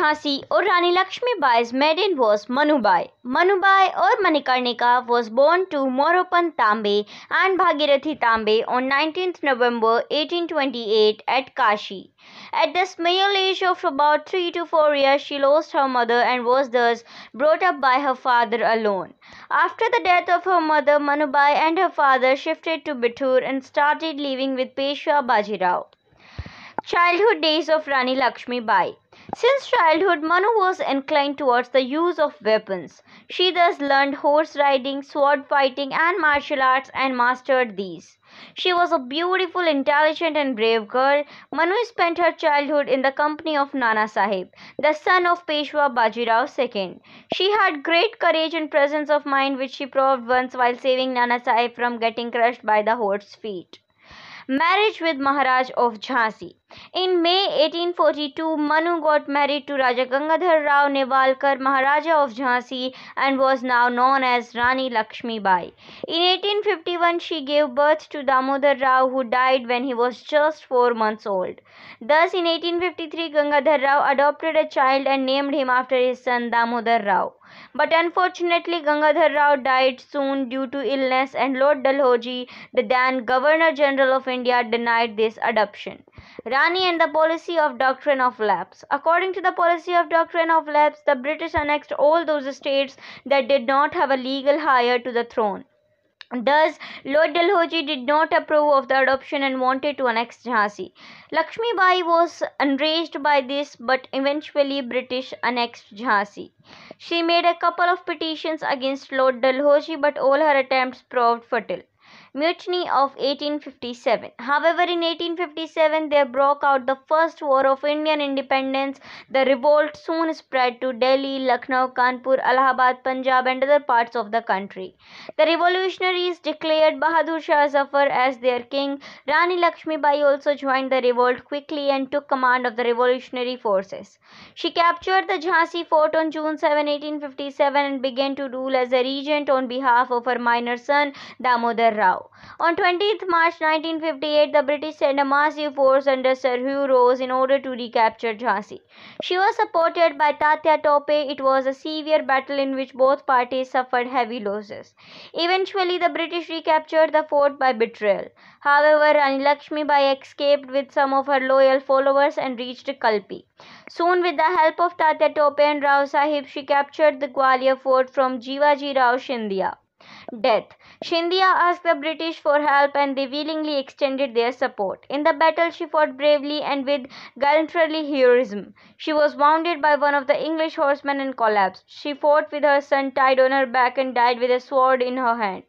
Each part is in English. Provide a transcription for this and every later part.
झांसी और रानी लक्ष्मीबाई's maiden was Manubai. Manubai or Manikarnika was born to Moropan Tambe and Bhagirathi Tambe on 19th November 1828 at Kashi. At the small age of about 3 to 4 years, she lost her mother and was thus brought up by her father alone. After the death of her mother, Manubai and her father shifted to Bitur and started living with Peshwa Bajirao. Childhood Days of Rani Lakshmi Bai Since childhood, Manu was inclined towards the use of weapons. She thus learned horse riding, sword fighting, and martial arts and mastered these. She was a beautiful, intelligent, and brave girl. Manu spent her childhood in the company of Nana Sahib, the son of Peshwa Bajirao II. She had great courage and presence of mind, which she proved once while saving Nana Sahib from getting crushed by the horse's feet. Marriage with Maharaj of Jhansi. In May 1842, Manu got married to Raja Gangadhar Rao Nevalkar, Maharaja of Jhansi, and was now known as Rani Lakshmi Bai. In 1851, she gave birth to Damodar Rao, who died when he was just four months old. Thus, in 1853, Gangadhar Rao adopted a child and named him after his son Damodar Rao. But unfortunately, Gangadhar Rao died soon due to illness, and Lord Dalhousie, the then Governor General of India, denied this adoption. Rani and the policy of doctrine of lapse. According to the policy of doctrine of lapse, the British annexed all those states that did not have a legal heir to the throne. Thus, Lord Dalhousie did not approve of the adoption and wanted to annex Jhansi. Lakshmi Bai was enraged by this, but eventually British annexed Jhansi. She made a couple of petitions against Lord Dalhousie, but all her attempts proved futile mutiny of 1857. However, in 1857 there broke out the first war of Indian independence. The revolt soon spread to Delhi, Lucknow, Kanpur, Allahabad, Punjab and other parts of the country. The revolutionaries declared Bahadur Shah Zafar as their king. Rani Lakshmibai also joined the revolt quickly and took command of the revolutionary forces. She captured the Jhansi fort on June 7, 1857 and began to rule as a regent on behalf of her minor son Damodar Rao. On 20th March 1958, the British sent a massive force under Sir Hugh Rose in order to recapture Jhansi. She was supported by Tatya Tope. It was a severe battle in which both parties suffered heavy losses. Eventually, the British recaptured the fort by betrayal. However, Rani Lakshmi Bai escaped with some of her loyal followers and reached Kalpi. Soon, with the help of Tatya Tope and Rao Sahib, she captured the Gwalior fort from Jivaji Rao Scindia. Death. Scindia asked the British for help and they willingly extended their support. In the battle, she fought bravely and with gallantry heroism. She was wounded by one of the English horsemen and collapsed. She fought with her son tied on her back and died with a sword in her hand.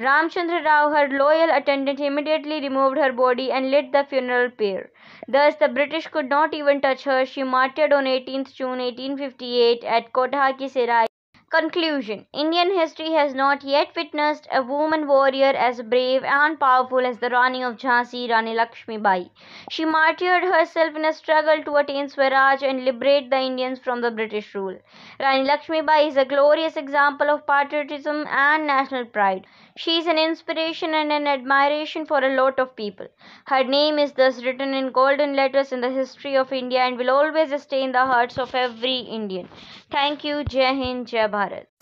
Ramchandra Rao, her loyal attendant, immediately removed her body and lit the funeral pyre. Thus, the British could not even touch her. She martyred on 18th June 1858 at Kotha Ki Serai. Conclusion Indian history has not yet witnessed a woman warrior as brave and powerful as the Rani of Jhansi, Rani Lakshmi Bai. She martyred herself in a struggle to attain Swaraj and liberate the Indians from the British rule. Rani Lakshmi Bai is a glorious example of patriotism and national pride. She is an inspiration and an admiration for a lot of people. Her name is thus written in golden letters in the history of India and will always stay in the hearts of every Indian. Thank you. Jai Hind, Jai Bharat